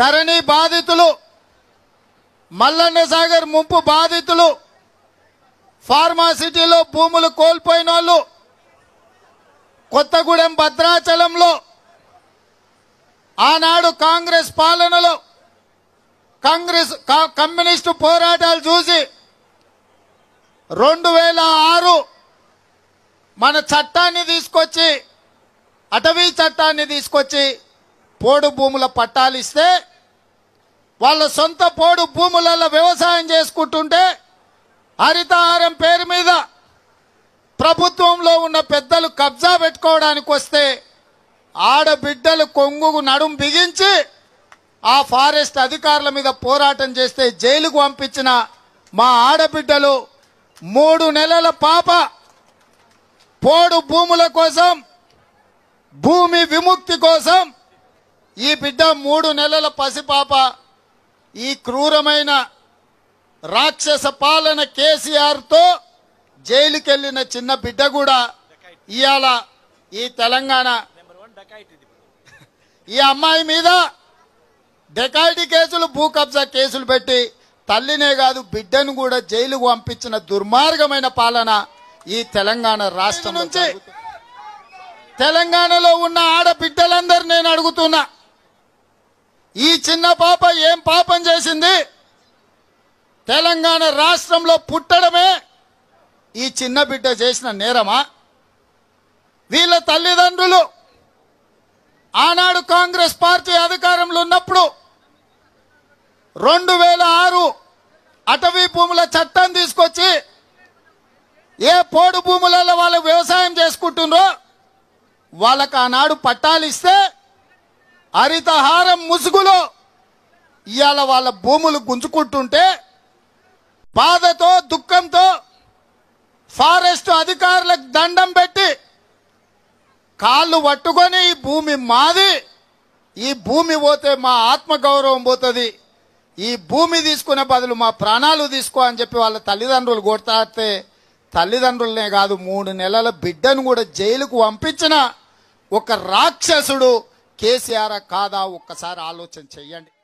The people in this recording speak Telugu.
ధరణి బాధితులు మల్లన్న సాగర్ ముంపు బాధితులు ఫార్మాసిటీలో భూములు కోల్పోయిన వాళ్ళు కొత్తగూడెం భద్రాచలంలో ఆనాడు కాంగ్రెస్ పాలనలో కాంగ్రెస్ కమ్యూనిస్టు పోరాటాలు చూసి రెండు వేల ఆరు మన చట్టాన్ని తీసుకొచ్చి అటవీ చట్టాన్ని తీసుకొచ్చి పోడు భూముల పట్టాలు ఇస్తే వాళ్ళ సొంత పోడు భూములలో వ్యవసాయం చేసుకుంటుంటే హరితహారం పేరు మీద ప్రభుత్వంలో ఉన్న పెద్దలు కబ్జా పెట్టుకోవడానికి వస్తే ఆడబిడ్డలు కొంగుకు నడుం బిగించి ఆ ఫారెస్ట్ అధికారుల మీద పోరాటం చేస్తే జైలుకు పంపించిన మా ఆడబిడ్డలు మూడు నెలల పాప పోడు భూముల కోసం భూమి విముక్తి కోసం ఈ బిడ్డ మూడు నెలల పసిపాప ఈ క్రూరమైన రాక్షస పాలన కేసీఆర్తో జైలుకెళ్ళిన చిన్న బిడ్డ కూడా ఇవాళ ఈ తెలంగాణ ఈ అమ్మాయి మీద డెకాయిటీ కేసులు భూ కబ్జా కేసులు పెట్టి తల్లినే కాదు బిడ్డను కూడా జైలుకు పంపించిన దుర్మార్గమైన పాలన ఈ తెలంగాణ రాష్ట్రం నుంచి తెలంగాణలో ఉన్న ఆడబిడ్డలందరూ నేను అడుగుతున్నా ఈ చిన్న పాప ఏం పాపం చేసింది తెలంగాణ రాష్ట్రంలో పుట్టడమే ఈ చిన్న బిడ్డ చేసిన నేరమా వీళ్ళ తల్లిదండ్రులు ఆనాడు కాంగ్రెస్ పార్టీ అధికారంలో ఉన్నప్పుడు రెండు వేల ఆరు అటవీ భూముల చట్టం తీసుకొచ్చి ఏ పోడు భూములలో వాళ్ళు వ్యవసాయం చేసుకుంటున్నారో వాళ్ళకు ఆనాడు పట్టాలు ఇస్తే హరితహారం ముసుగులో ఇవాళ వాళ్ళ భూములు గుంజుకుంటుంటే బాధతో దుఃఖంతో ఫారెస్ట్ అధికారులకు దండం పెట్టి కాళ్ళు పట్టుకొని ఈ భూమి మాది ఈ భూమి పోతే మా ఆత్మగౌరవం పోతుంది ఈ భూమి తీసుకునే బదులు మా ప్రాణాలు తీసుకో అని చెప్పి వాళ్ళ తల్లిదండ్రులు కొడతాడితే తల్లిదండ్రులనే కాదు మూడు నెలల బిడ్డను కూడా జైలుకు పంపించిన ఒక రాక్షసుడు కేసీఆర్ కాదా ఒక్కసారి ఆలోచన చేయండి